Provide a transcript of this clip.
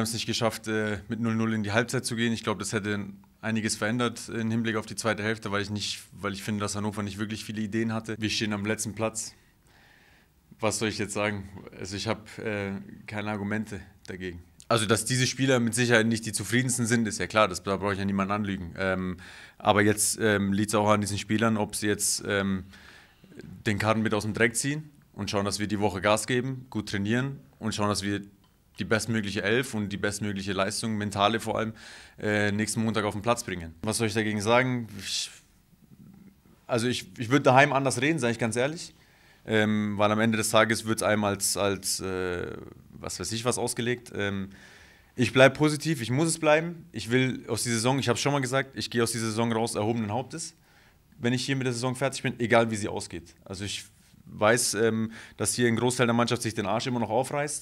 haben es nicht geschafft, äh, mit 0-0 in die Halbzeit zu gehen. Ich glaube, das hätte einiges verändert im Hinblick auf die zweite Hälfte, weil ich, nicht, weil ich finde, dass Hannover nicht wirklich viele Ideen hatte. Wir stehen am letzten Platz. Was soll ich jetzt sagen? Also ich habe äh, keine Argumente dagegen. Also, dass diese Spieler mit Sicherheit nicht die zufriedensten sind, ist ja klar, das, da brauche ich ja niemanden anlügen. Ähm, aber jetzt ähm, liegt es auch an diesen Spielern, ob sie jetzt ähm, den Karten mit aus dem Dreck ziehen und schauen, dass wir die Woche Gas geben, gut trainieren und schauen, dass wir die bestmögliche Elf und die bestmögliche Leistung, mentale vor allem, äh, nächsten Montag auf den Platz bringen. Was soll ich dagegen sagen? Ich, also ich, ich würde daheim anders reden, sage ich ganz ehrlich. Ähm, weil am Ende des Tages wird es einem als, als äh, was weiß ich was ausgelegt. Ähm, ich bleibe positiv, ich muss es bleiben. Ich will aus dieser Saison, ich habe es schon mal gesagt, ich gehe aus dieser Saison raus erhobenen Hauptes, wenn ich hier mit der Saison fertig bin, egal wie sie ausgeht. Also ich weiß, ähm, dass hier ein Großteil der Mannschaft sich den Arsch immer noch aufreißt.